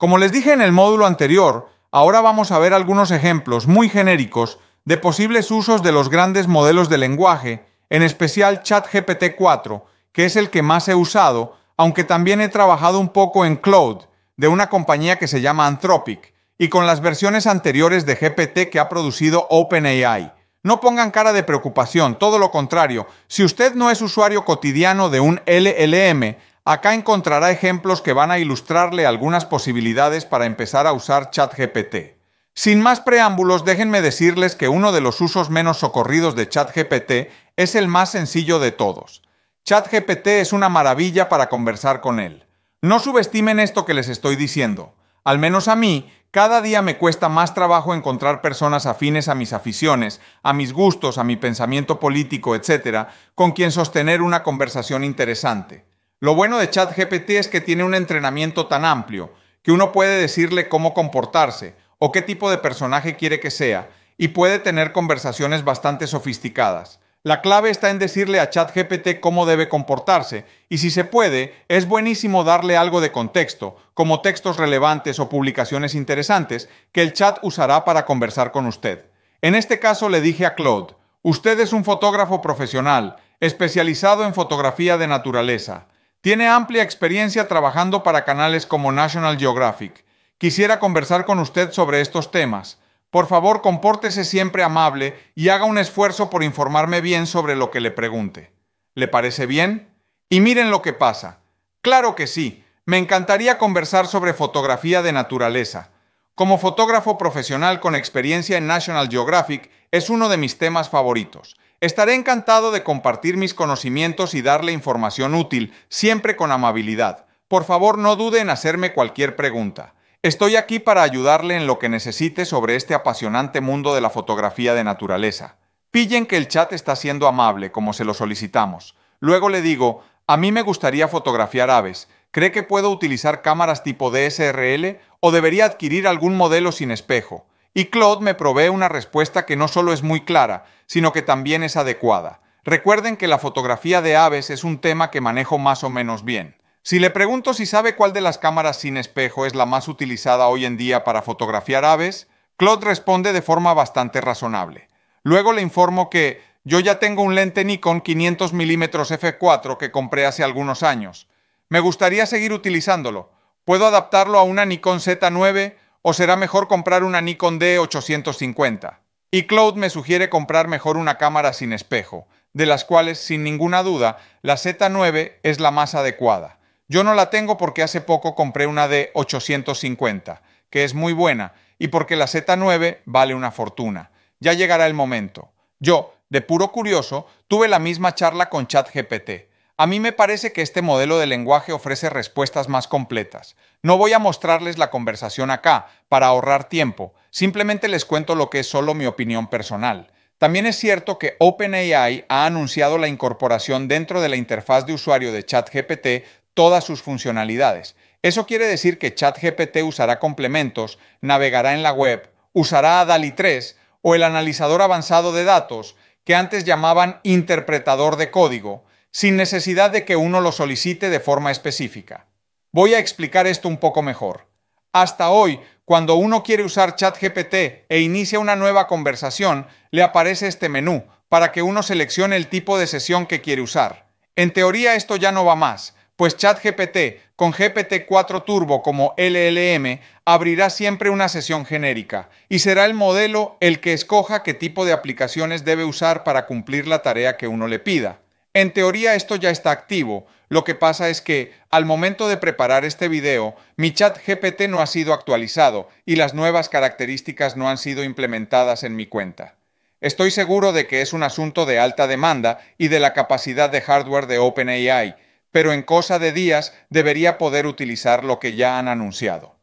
Como les dije en el módulo anterior, ahora vamos a ver algunos ejemplos muy genéricos de posibles usos de los grandes modelos de lenguaje, en especial ChatGPT 4, que es el que más he usado, aunque también he trabajado un poco en Cloud, de una compañía que se llama Anthropic, y con las versiones anteriores de GPT que ha producido OpenAI. No pongan cara de preocupación, todo lo contrario, si usted no es usuario cotidiano de un LLM, Acá encontrará ejemplos que van a ilustrarle algunas posibilidades para empezar a usar ChatGPT. Sin más preámbulos, déjenme decirles que uno de los usos menos socorridos de ChatGPT es el más sencillo de todos. ChatGPT es una maravilla para conversar con él. No subestimen esto que les estoy diciendo. Al menos a mí, cada día me cuesta más trabajo encontrar personas afines a mis aficiones, a mis gustos, a mi pensamiento político, etc., con quien sostener una conversación interesante. Lo bueno de ChatGPT es que tiene un entrenamiento tan amplio que uno puede decirle cómo comportarse o qué tipo de personaje quiere que sea y puede tener conversaciones bastante sofisticadas. La clave está en decirle a ChatGPT cómo debe comportarse y si se puede, es buenísimo darle algo de contexto, como textos relevantes o publicaciones interesantes que el chat usará para conversar con usted. En este caso le dije a Claude, usted es un fotógrafo profesional, especializado en fotografía de naturaleza. Tiene amplia experiencia trabajando para canales como National Geographic. Quisiera conversar con usted sobre estos temas. Por favor, compórtese siempre amable y haga un esfuerzo por informarme bien sobre lo que le pregunte. ¿Le parece bien? Y miren lo que pasa. Claro que sí, me encantaría conversar sobre fotografía de naturaleza. Como fotógrafo profesional con experiencia en National Geographic, es uno de mis temas favoritos. Estaré encantado de compartir mis conocimientos y darle información útil, siempre con amabilidad. Por favor, no dude en hacerme cualquier pregunta. Estoy aquí para ayudarle en lo que necesite sobre este apasionante mundo de la fotografía de naturaleza. Pillen que el chat está siendo amable, como se lo solicitamos. Luego le digo, a mí me gustaría fotografiar aves. ¿Cree que puedo utilizar cámaras tipo DSRL o debería adquirir algún modelo sin espejo? Y Claude me provee una respuesta que no solo es muy clara, sino que también es adecuada. Recuerden que la fotografía de aves es un tema que manejo más o menos bien. Si le pregunto si sabe cuál de las cámaras sin espejo es la más utilizada hoy en día para fotografiar aves, Claude responde de forma bastante razonable. Luego le informo que yo ya tengo un lente Nikon 500 mm f4 que compré hace algunos años. Me gustaría seguir utilizándolo. ¿Puedo adaptarlo a una Nikon Z9 o será mejor comprar una Nikon D850? Y Claude me sugiere comprar mejor una cámara sin espejo, de las cuales, sin ninguna duda, la Z9 es la más adecuada. Yo no la tengo porque hace poco compré una de 850, que es muy buena, y porque la Z9 vale una fortuna. Ya llegará el momento. Yo, de puro curioso, tuve la misma charla con ChatGPT a mí me parece que este modelo de lenguaje ofrece respuestas más completas. No voy a mostrarles la conversación acá, para ahorrar tiempo, simplemente les cuento lo que es solo mi opinión personal. También es cierto que OpenAI ha anunciado la incorporación dentro de la interfaz de usuario de ChatGPT todas sus funcionalidades. Eso quiere decir que ChatGPT usará complementos, navegará en la web, usará a DALI 3 o el analizador avanzado de datos, que antes llamaban interpretador de código, sin necesidad de que uno lo solicite de forma específica. Voy a explicar esto un poco mejor. Hasta hoy, cuando uno quiere usar ChatGPT e inicia una nueva conversación, le aparece este menú para que uno seleccione el tipo de sesión que quiere usar. En teoría esto ya no va más, pues ChatGPT con GPT-4 Turbo como LLM abrirá siempre una sesión genérica y será el modelo el que escoja qué tipo de aplicaciones debe usar para cumplir la tarea que uno le pida. En teoría esto ya está activo, lo que pasa es que, al momento de preparar este video, mi chat GPT no ha sido actualizado y las nuevas características no han sido implementadas en mi cuenta. Estoy seguro de que es un asunto de alta demanda y de la capacidad de hardware de OpenAI, pero en cosa de días debería poder utilizar lo que ya han anunciado.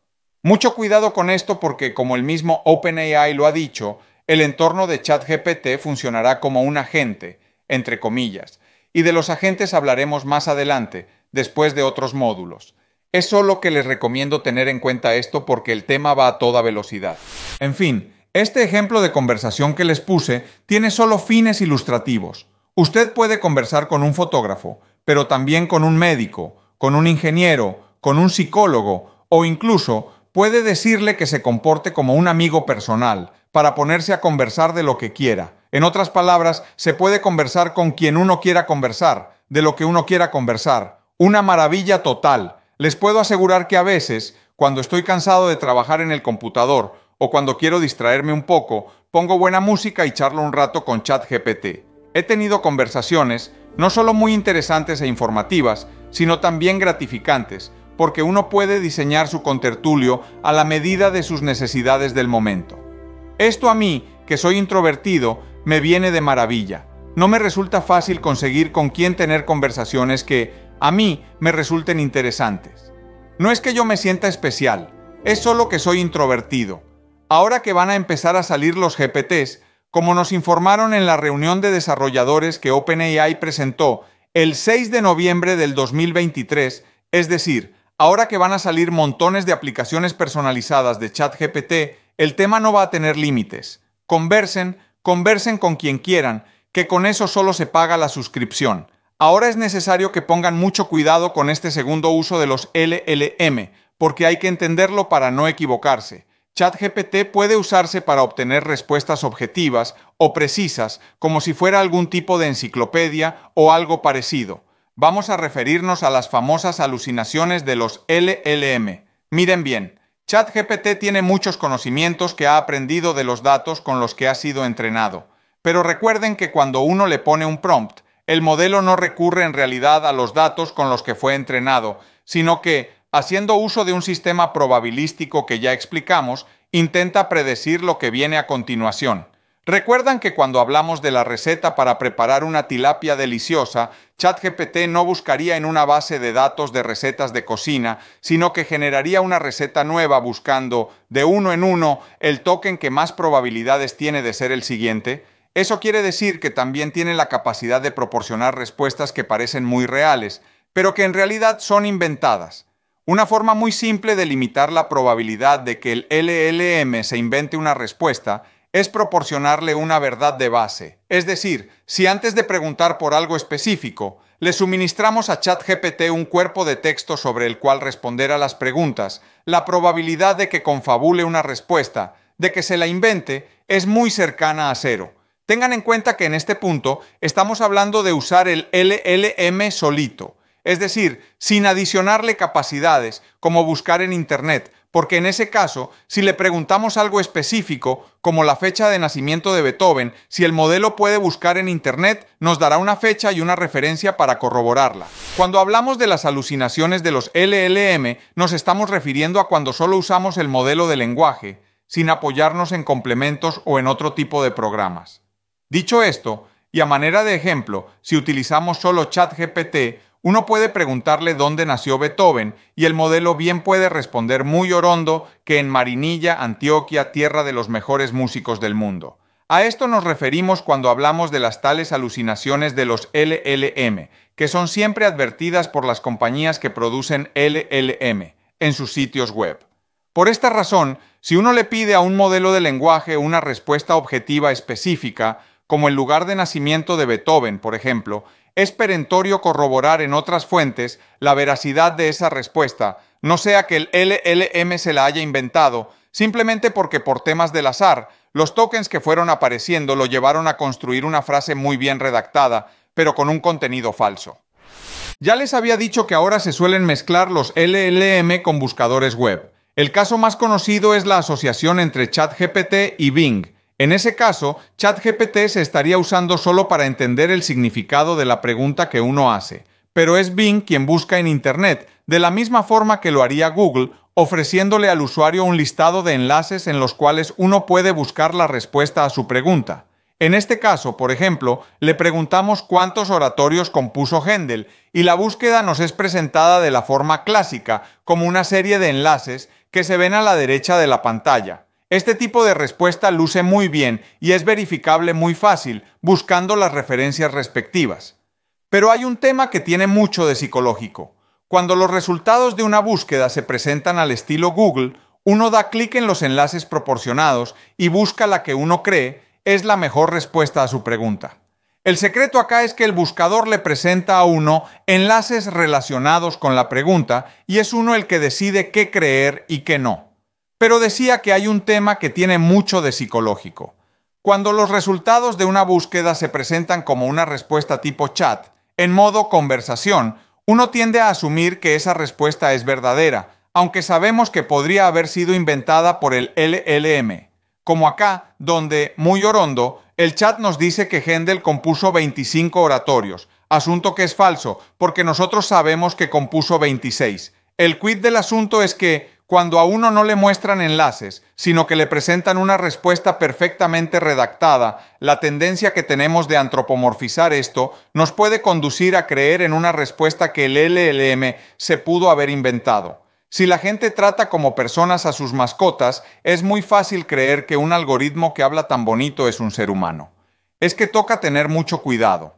Mucho cuidado con esto porque, como el mismo OpenAI lo ha dicho, el entorno de ChatGPT funcionará como un agente, entre comillas, y de los agentes hablaremos más adelante, después de otros módulos. Es solo que les recomiendo tener en cuenta esto porque el tema va a toda velocidad. En fin, este ejemplo de conversación que les puse tiene solo fines ilustrativos. Usted puede conversar con un fotógrafo, pero también con un médico, con un ingeniero, con un psicólogo o incluso puede decirle que se comporte como un amigo personal para ponerse a conversar de lo que quiera. En otras palabras, se puede conversar con quien uno quiera conversar, de lo que uno quiera conversar. Una maravilla total. Les puedo asegurar que a veces, cuando estoy cansado de trabajar en el computador o cuando quiero distraerme un poco, pongo buena música y charlo un rato con ChatGPT. He tenido conversaciones no solo muy interesantes e informativas, sino también gratificantes, porque uno puede diseñar su contertulio a la medida de sus necesidades del momento. Esto a mí, que soy introvertido, me viene de maravilla. No me resulta fácil conseguir con quién tener conversaciones que, a mí, me resulten interesantes. No es que yo me sienta especial, es solo que soy introvertido. Ahora que van a empezar a salir los GPTs, como nos informaron en la reunión de desarrolladores que OpenAI presentó el 6 de noviembre del 2023, es decir, ahora que van a salir montones de aplicaciones personalizadas de ChatGPT, el tema no va a tener límites. Conversen, Conversen con quien quieran, que con eso solo se paga la suscripción. Ahora es necesario que pongan mucho cuidado con este segundo uso de los LLM, porque hay que entenderlo para no equivocarse. ChatGPT puede usarse para obtener respuestas objetivas o precisas, como si fuera algún tipo de enciclopedia o algo parecido. Vamos a referirnos a las famosas alucinaciones de los LLM. Miren bien, ChatGPT tiene muchos conocimientos que ha aprendido de los datos con los que ha sido entrenado, pero recuerden que cuando uno le pone un prompt, el modelo no recurre en realidad a los datos con los que fue entrenado, sino que, haciendo uso de un sistema probabilístico que ya explicamos, intenta predecir lo que viene a continuación. Recuerdan que cuando hablamos de la receta para preparar una tilapia deliciosa, ChatGPT no buscaría en una base de datos de recetas de cocina, sino que generaría una receta nueva buscando, de uno en uno, el token que más probabilidades tiene de ser el siguiente. Eso quiere decir que también tiene la capacidad de proporcionar respuestas que parecen muy reales, pero que en realidad son inventadas. Una forma muy simple de limitar la probabilidad de que el LLM se invente una respuesta es proporcionarle una verdad de base. Es decir, si antes de preguntar por algo específico, le suministramos a ChatGPT un cuerpo de texto sobre el cual responder a las preguntas, la probabilidad de que confabule una respuesta, de que se la invente, es muy cercana a cero. Tengan en cuenta que en este punto estamos hablando de usar el LLM solito, es decir, sin adicionarle capacidades, como buscar en Internet, porque en ese caso, si le preguntamos algo específico, como la fecha de nacimiento de Beethoven, si el modelo puede buscar en Internet, nos dará una fecha y una referencia para corroborarla. Cuando hablamos de las alucinaciones de los LLM, nos estamos refiriendo a cuando solo usamos el modelo de lenguaje, sin apoyarnos en complementos o en otro tipo de programas. Dicho esto, y a manera de ejemplo, si utilizamos solo ChatGPT, uno puede preguntarle dónde nació Beethoven y el modelo bien puede responder muy orondo que en Marinilla, Antioquia, tierra de los mejores músicos del mundo. A esto nos referimos cuando hablamos de las tales alucinaciones de los LLM, que son siempre advertidas por las compañías que producen LLM en sus sitios web. Por esta razón, si uno le pide a un modelo de lenguaje una respuesta objetiva específica, como el lugar de nacimiento de Beethoven, por ejemplo, es perentorio corroborar en otras fuentes la veracidad de esa respuesta, no sea que el LLM se la haya inventado, simplemente porque por temas del azar, los tokens que fueron apareciendo lo llevaron a construir una frase muy bien redactada, pero con un contenido falso. Ya les había dicho que ahora se suelen mezclar los LLM con buscadores web. El caso más conocido es la asociación entre ChatGPT y Bing, en ese caso, ChatGPT se estaría usando solo para entender el significado de la pregunta que uno hace, pero es Bing quien busca en Internet, de la misma forma que lo haría Google, ofreciéndole al usuario un listado de enlaces en los cuales uno puede buscar la respuesta a su pregunta. En este caso, por ejemplo, le preguntamos cuántos oratorios compuso Händel y la búsqueda nos es presentada de la forma clásica, como una serie de enlaces que se ven a la derecha de la pantalla. Este tipo de respuesta luce muy bien y es verificable muy fácil, buscando las referencias respectivas. Pero hay un tema que tiene mucho de psicológico. Cuando los resultados de una búsqueda se presentan al estilo Google, uno da clic en los enlaces proporcionados y busca la que uno cree es la mejor respuesta a su pregunta. El secreto acá es que el buscador le presenta a uno enlaces relacionados con la pregunta y es uno el que decide qué creer y qué no. Pero decía que hay un tema que tiene mucho de psicológico. Cuando los resultados de una búsqueda se presentan como una respuesta tipo chat, en modo conversación, uno tiende a asumir que esa respuesta es verdadera, aunque sabemos que podría haber sido inventada por el LLM. Como acá, donde, muy orondo, el chat nos dice que Händel compuso 25 oratorios, asunto que es falso, porque nosotros sabemos que compuso 26. El quid del asunto es que, cuando a uno no le muestran enlaces, sino que le presentan una respuesta perfectamente redactada, la tendencia que tenemos de antropomorfizar esto nos puede conducir a creer en una respuesta que el LLM se pudo haber inventado. Si la gente trata como personas a sus mascotas, es muy fácil creer que un algoritmo que habla tan bonito es un ser humano. Es que toca tener mucho cuidado.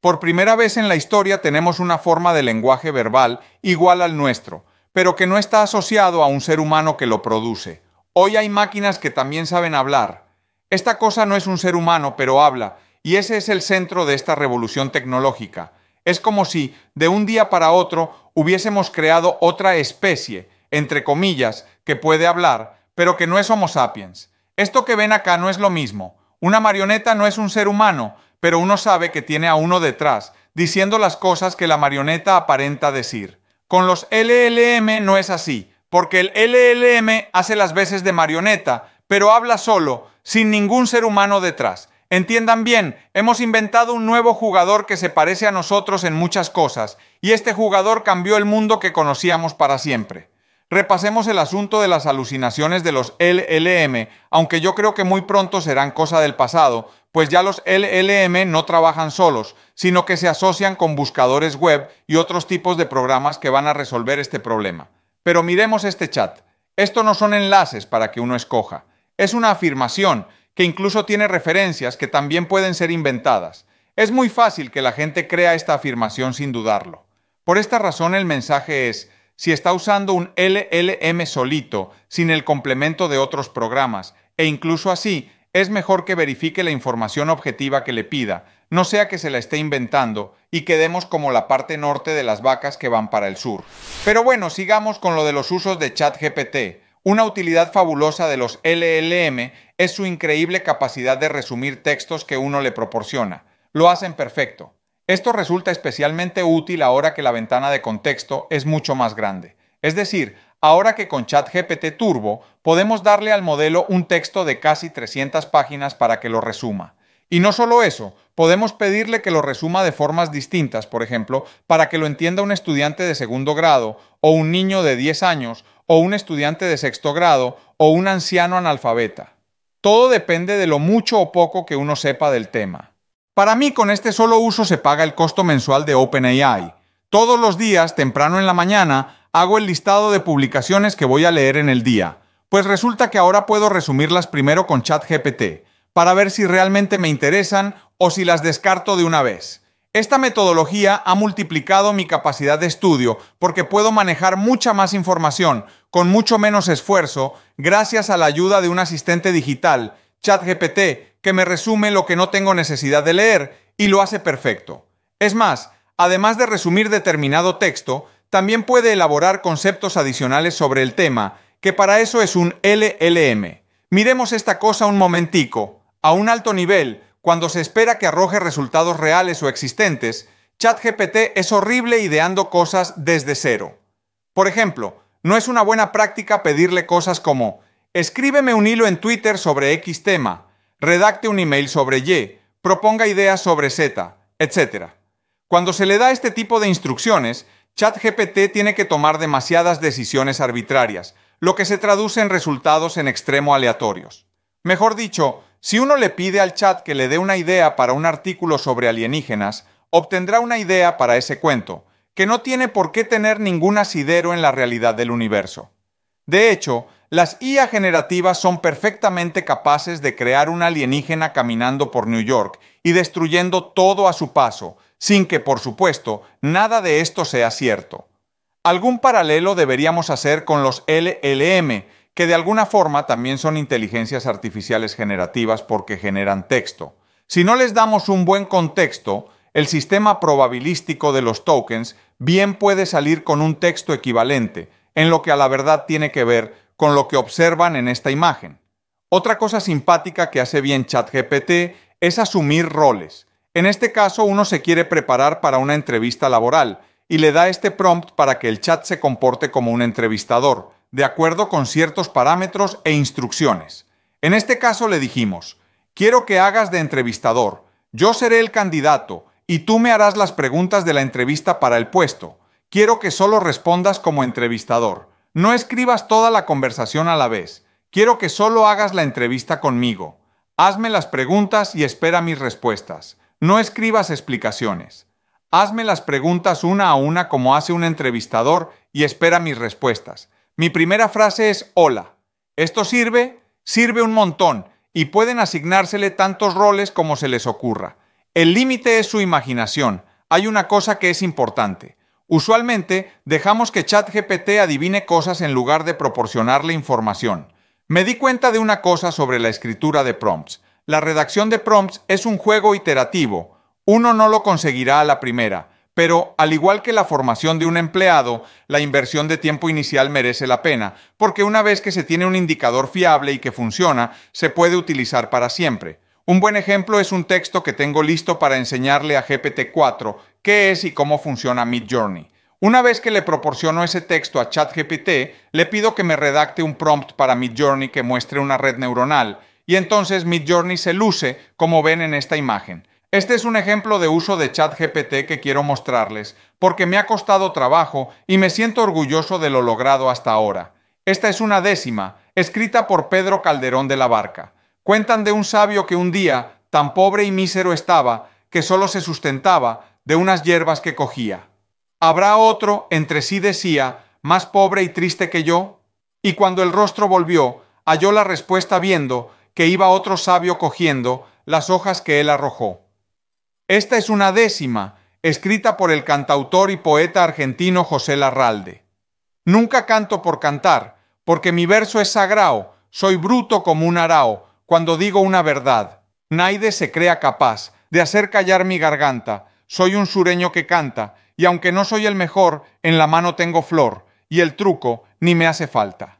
Por primera vez en la historia tenemos una forma de lenguaje verbal igual al nuestro, pero que no está asociado a un ser humano que lo produce. Hoy hay máquinas que también saben hablar. Esta cosa no es un ser humano, pero habla, y ese es el centro de esta revolución tecnológica. Es como si, de un día para otro, hubiésemos creado otra especie, entre comillas, que puede hablar, pero que no es Homo sapiens. Esto que ven acá no es lo mismo. Una marioneta no es un ser humano, pero uno sabe que tiene a uno detrás, diciendo las cosas que la marioneta aparenta decir. Con los LLM no es así, porque el LLM hace las veces de marioneta, pero habla solo, sin ningún ser humano detrás. Entiendan bien, hemos inventado un nuevo jugador que se parece a nosotros en muchas cosas, y este jugador cambió el mundo que conocíamos para siempre. Repasemos el asunto de las alucinaciones de los LLM, aunque yo creo que muy pronto serán cosa del pasado, pues ya los LLM no trabajan solos, sino que se asocian con buscadores web y otros tipos de programas que van a resolver este problema. Pero miremos este chat. Esto no son enlaces para que uno escoja. Es una afirmación que incluso tiene referencias que también pueden ser inventadas. Es muy fácil que la gente crea esta afirmación sin dudarlo. Por esta razón el mensaje es, si está usando un LLM solito, sin el complemento de otros programas, e incluso así, es mejor que verifique la información objetiva que le pida, no sea que se la esté inventando y quedemos como la parte norte de las vacas que van para el sur. Pero bueno, sigamos con lo de los usos de ChatGPT. Una utilidad fabulosa de los LLM es su increíble capacidad de resumir textos que uno le proporciona. Lo hacen perfecto. Esto resulta especialmente útil ahora que la ventana de contexto es mucho más grande. Es decir, ahora que con ChatGPT Turbo podemos darle al modelo un texto de casi 300 páginas para que lo resuma. Y no solo eso, podemos pedirle que lo resuma de formas distintas, por ejemplo, para que lo entienda un estudiante de segundo grado, o un niño de 10 años, o un estudiante de sexto grado, o un anciano analfabeta. Todo depende de lo mucho o poco que uno sepa del tema. Para mí, con este solo uso se paga el costo mensual de OpenAI. Todos los días, temprano en la mañana, hago el listado de publicaciones que voy a leer en el día, pues resulta que ahora puedo resumirlas primero con ChatGPT, para ver si realmente me interesan o si las descarto de una vez. Esta metodología ha multiplicado mi capacidad de estudio porque puedo manejar mucha más información con mucho menos esfuerzo gracias a la ayuda de un asistente digital, ChatGPT, que me resume lo que no tengo necesidad de leer y lo hace perfecto. Es más, además de resumir determinado texto, también puede elaborar conceptos adicionales sobre el tema, que para eso es un LLM. Miremos esta cosa un momentico. A un alto nivel, cuando se espera que arroje resultados reales o existentes, ChatGPT es horrible ideando cosas desde cero. Por ejemplo, no es una buena práctica pedirle cosas como escríbeme un hilo en Twitter sobre X tema, redacte un email sobre Y, proponga ideas sobre Z, etc. Cuando se le da este tipo de instrucciones, ChatGPT tiene que tomar demasiadas decisiones arbitrarias, lo que se traduce en resultados en extremo aleatorios. Mejor dicho, si uno le pide al chat que le dé una idea para un artículo sobre alienígenas, obtendrá una idea para ese cuento, que no tiene por qué tener ningún asidero en la realidad del universo. De hecho, las IA generativas son perfectamente capaces de crear un alienígena caminando por New York y destruyendo todo a su paso, sin que, por supuesto, nada de esto sea cierto. Algún paralelo deberíamos hacer con los LLM, que de alguna forma también son inteligencias artificiales generativas porque generan texto. Si no les damos un buen contexto, el sistema probabilístico de los tokens bien puede salir con un texto equivalente, en lo que a la verdad tiene que ver con lo que observan en esta imagen. Otra cosa simpática que hace bien ChatGPT es asumir roles. En este caso, uno se quiere preparar para una entrevista laboral y le da este prompt para que el chat se comporte como un entrevistador, de acuerdo con ciertos parámetros e instrucciones. En este caso le dijimos, quiero que hagas de entrevistador, yo seré el candidato y tú me harás las preguntas de la entrevista para el puesto. Quiero que solo respondas como entrevistador. No escribas toda la conversación a la vez. Quiero que solo hagas la entrevista conmigo. Hazme las preguntas y espera mis respuestas. No escribas explicaciones. Hazme las preguntas una a una como hace un entrevistador y espera mis respuestas. Mi primera frase es hola. ¿Esto sirve? Sirve un montón y pueden asignársele tantos roles como se les ocurra. El límite es su imaginación. Hay una cosa que es importante. Usualmente dejamos que ChatGPT adivine cosas en lugar de proporcionarle información. Me di cuenta de una cosa sobre la escritura de prompts. La redacción de prompts es un juego iterativo. Uno no lo conseguirá a la primera, pero al igual que la formación de un empleado, la inversión de tiempo inicial merece la pena, porque una vez que se tiene un indicador fiable y que funciona, se puede utilizar para siempre. Un buen ejemplo es un texto que tengo listo para enseñarle a GPT-4 qué es y cómo funciona Midjourney. Una vez que le proporciono ese texto a ChatGPT, le pido que me redacte un prompt para Midjourney que muestre una red neuronal y entonces Midjourney se luce, como ven en esta imagen. Este es un ejemplo de uso de chat GPT que quiero mostrarles, porque me ha costado trabajo y me siento orgulloso de lo logrado hasta ahora. Esta es una décima, escrita por Pedro Calderón de la Barca. Cuentan de un sabio que un día, tan pobre y mísero estaba, que solo se sustentaba de unas hierbas que cogía. Habrá otro, entre sí decía, más pobre y triste que yo. Y cuando el rostro volvió, halló la respuesta viendo que iba otro sabio cogiendo las hojas que él arrojó. Esta es una décima, escrita por el cantautor y poeta argentino José Larralde. Nunca canto por cantar, porque mi verso es sagrado, soy bruto como un arao, cuando digo una verdad. Naide se crea capaz de hacer callar mi garganta, soy un sureño que canta, y aunque no soy el mejor, en la mano tengo flor, y el truco ni me hace falta.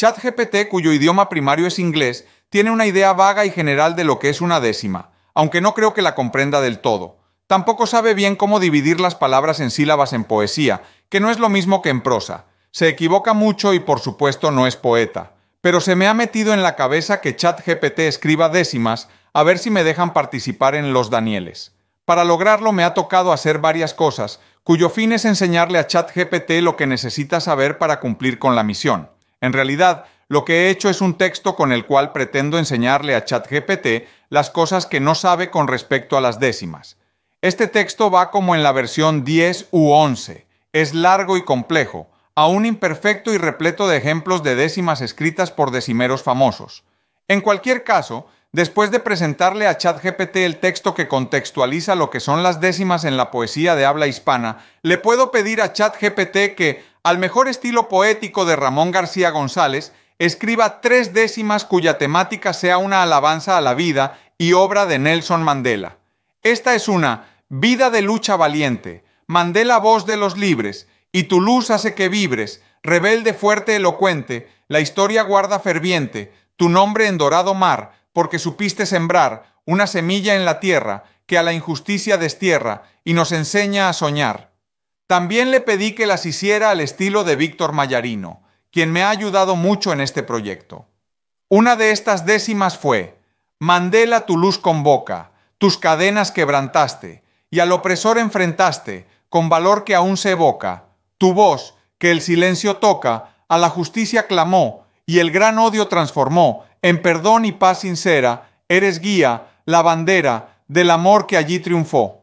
GPT, cuyo idioma primario es inglés, tiene una idea vaga y general de lo que es una décima, aunque no creo que la comprenda del todo. Tampoco sabe bien cómo dividir las palabras en sílabas en poesía, que no es lo mismo que en prosa. Se equivoca mucho y por supuesto no es poeta. Pero se me ha metido en la cabeza que ChatGPT escriba décimas a ver si me dejan participar en Los Danieles. Para lograrlo me ha tocado hacer varias cosas, cuyo fin es enseñarle a ChatGPT lo que necesita saber para cumplir con la misión. En realidad, lo que he hecho es un texto con el cual pretendo enseñarle a ChatGPT las cosas que no sabe con respecto a las décimas. Este texto va como en la versión 10 u 11. Es largo y complejo, aún imperfecto y repleto de ejemplos de décimas escritas por decimeros famosos. En cualquier caso, después de presentarle a ChatGPT el texto que contextualiza lo que son las décimas en la poesía de habla hispana, le puedo pedir a ChatGPT que, al mejor estilo poético de Ramón García González, escriba tres décimas cuya temática sea una alabanza a la vida y obra de Nelson Mandela. Esta es una vida de lucha valiente, Mandela voz de los libres, y tu luz hace que vibres, rebelde fuerte elocuente, la historia guarda ferviente, tu nombre en dorado mar, porque supiste sembrar una semilla en la tierra que a la injusticia destierra y nos enseña a soñar. También le pedí que las hiciera al estilo de Víctor Mayarino quien me ha ayudado mucho en este proyecto. Una de estas décimas fue, Mandela tu luz convoca, tus cadenas quebrantaste, y al opresor enfrentaste, con valor que aún se evoca, tu voz, que el silencio toca, a la justicia clamó, y el gran odio transformó, en perdón y paz sincera, eres guía, la bandera, del amor que allí triunfó.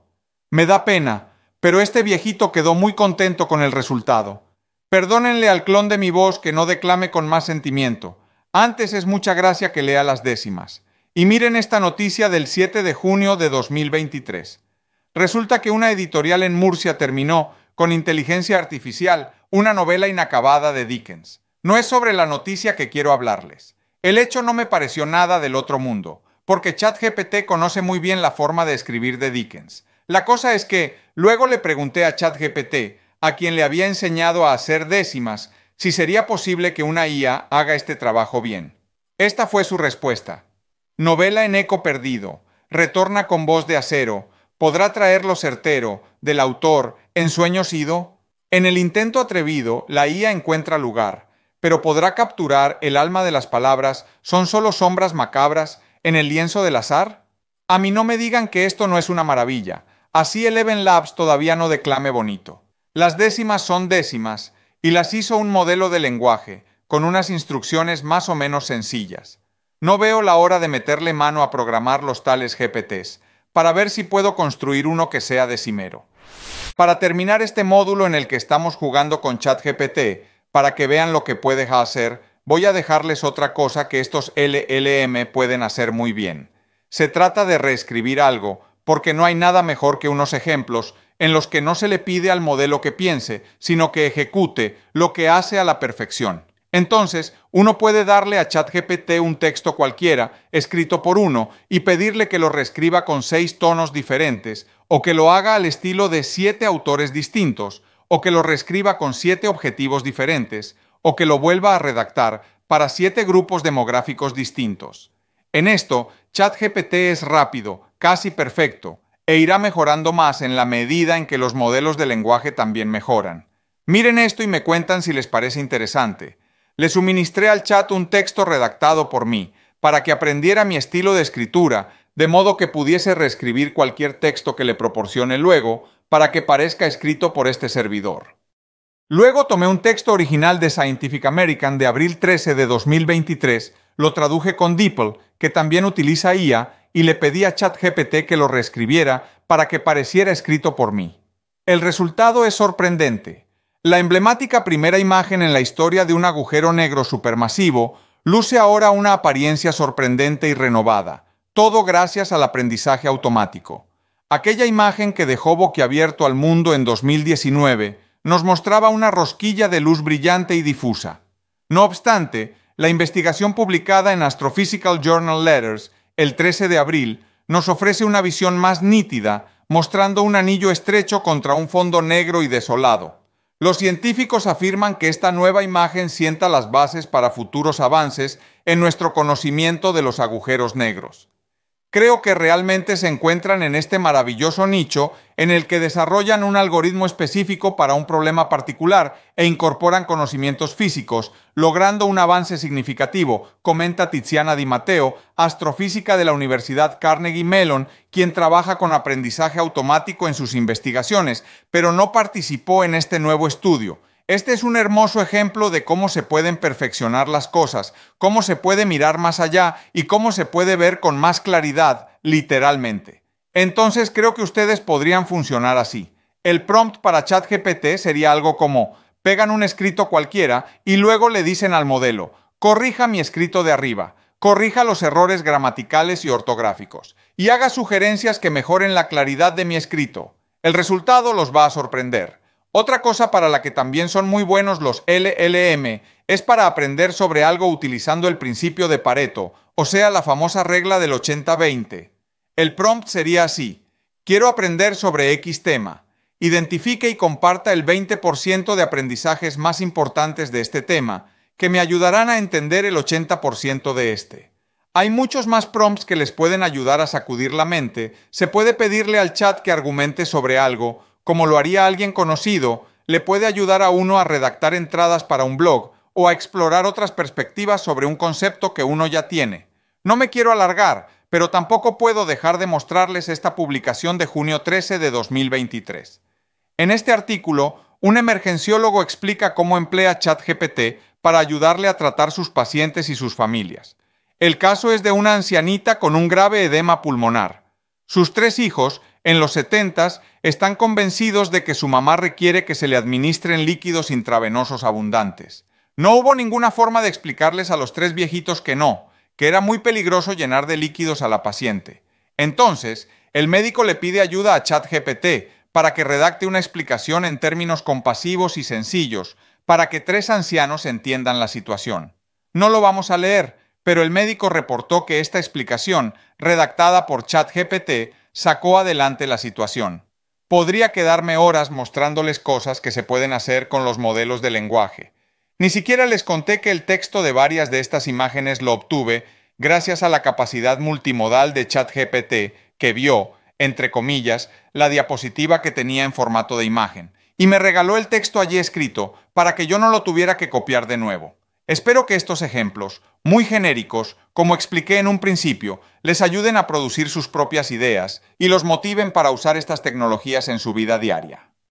Me da pena, pero este viejito quedó muy contento con el resultado. Perdónenle al clon de mi voz que no declame con más sentimiento. Antes es mucha gracia que lea las décimas. Y miren esta noticia del 7 de junio de 2023. Resulta que una editorial en Murcia terminó, con inteligencia artificial, una novela inacabada de Dickens. No es sobre la noticia que quiero hablarles. El hecho no me pareció nada del otro mundo, porque ChatGPT conoce muy bien la forma de escribir de Dickens. La cosa es que luego le pregunté a ChatGPT, a quien le había enseñado a hacer décimas, si sería posible que una IA haga este trabajo bien. Esta fue su respuesta. Novela en eco perdido, retorna con voz de acero, podrá traer lo certero, del autor, en sueños ido. En el intento atrevido, la IA encuentra lugar, pero podrá capturar el alma de las palabras, son solo sombras macabras, en el lienzo del azar. A mí no me digan que esto no es una maravilla, así Eleven Labs todavía no declame bonito. Las décimas son décimas y las hizo un modelo de lenguaje, con unas instrucciones más o menos sencillas. No veo la hora de meterle mano a programar los tales GPTs, para ver si puedo construir uno que sea decimero. Para terminar este módulo en el que estamos jugando con ChatGPT, para que vean lo que puede hacer, voy a dejarles otra cosa que estos LLM pueden hacer muy bien. Se trata de reescribir algo, porque no hay nada mejor que unos ejemplos en los que no se le pide al modelo que piense, sino que ejecute lo que hace a la perfección. Entonces, uno puede darle a ChatGPT un texto cualquiera, escrito por uno, y pedirle que lo reescriba con seis tonos diferentes, o que lo haga al estilo de siete autores distintos, o que lo reescriba con siete objetivos diferentes, o que lo vuelva a redactar para siete grupos demográficos distintos. En esto, ChatGPT es rápido, casi perfecto, e irá mejorando más en la medida en que los modelos de lenguaje también mejoran. Miren esto y me cuentan si les parece interesante. Le suministré al chat un texto redactado por mí, para que aprendiera mi estilo de escritura, de modo que pudiese reescribir cualquier texto que le proporcione luego, para que parezca escrito por este servidor. Luego tomé un texto original de Scientific American de abril 13 de 2023, lo traduje con DeepL, que también utiliza IA, y le pedí a ChatGPT que lo reescribiera para que pareciera escrito por mí. El resultado es sorprendente. La emblemática primera imagen en la historia de un agujero negro supermasivo luce ahora una apariencia sorprendente y renovada, todo gracias al aprendizaje automático. Aquella imagen que dejó boquiabierto al mundo en 2019 nos mostraba una rosquilla de luz brillante y difusa. No obstante, la investigación publicada en Astrophysical Journal Letters el 13 de abril, nos ofrece una visión más nítida, mostrando un anillo estrecho contra un fondo negro y desolado. Los científicos afirman que esta nueva imagen sienta las bases para futuros avances en nuestro conocimiento de los agujeros negros creo que realmente se encuentran en este maravilloso nicho en el que desarrollan un algoritmo específico para un problema particular e incorporan conocimientos físicos, logrando un avance significativo, comenta Tiziana Di Matteo, astrofísica de la Universidad Carnegie Mellon, quien trabaja con aprendizaje automático en sus investigaciones, pero no participó en este nuevo estudio. Este es un hermoso ejemplo de cómo se pueden perfeccionar las cosas, cómo se puede mirar más allá y cómo se puede ver con más claridad, literalmente. Entonces creo que ustedes podrían funcionar así. El prompt para ChatGPT sería algo como, pegan un escrito cualquiera y luego le dicen al modelo, corrija mi escrito de arriba, corrija los errores gramaticales y ortográficos, y haga sugerencias que mejoren la claridad de mi escrito. El resultado los va a sorprender. Otra cosa para la que también son muy buenos los LLM es para aprender sobre algo utilizando el principio de Pareto, o sea, la famosa regla del 80-20. El prompt sería así. Quiero aprender sobre X tema. Identifique y comparta el 20% de aprendizajes más importantes de este tema, que me ayudarán a entender el 80% de este. Hay muchos más prompts que les pueden ayudar a sacudir la mente. Se puede pedirle al chat que argumente sobre algo, como lo haría alguien conocido, le puede ayudar a uno a redactar entradas para un blog o a explorar otras perspectivas sobre un concepto que uno ya tiene. No me quiero alargar, pero tampoco puedo dejar de mostrarles esta publicación de junio 13 de 2023. En este artículo, un emergenciólogo explica cómo emplea ChatGPT para ayudarle a tratar sus pacientes y sus familias. El caso es de una ancianita con un grave edema pulmonar. Sus tres hijos en los 70 están convencidos de que su mamá requiere que se le administren líquidos intravenosos abundantes. No hubo ninguna forma de explicarles a los tres viejitos que no, que era muy peligroso llenar de líquidos a la paciente. Entonces, el médico le pide ayuda a ChatGPT para que redacte una explicación en términos compasivos y sencillos, para que tres ancianos entiendan la situación. No lo vamos a leer, pero el médico reportó que esta explicación, redactada por ChatGPT, sacó adelante la situación. Podría quedarme horas mostrándoles cosas que se pueden hacer con los modelos de lenguaje. Ni siquiera les conté que el texto de varias de estas imágenes lo obtuve gracias a la capacidad multimodal de ChatGPT que vio, entre comillas, la diapositiva que tenía en formato de imagen, y me regaló el texto allí escrito para que yo no lo tuviera que copiar de nuevo. Espero que estos ejemplos, muy genéricos, como expliqué en un principio, les ayuden a producir sus propias ideas y los motiven para usar estas tecnologías en su vida diaria.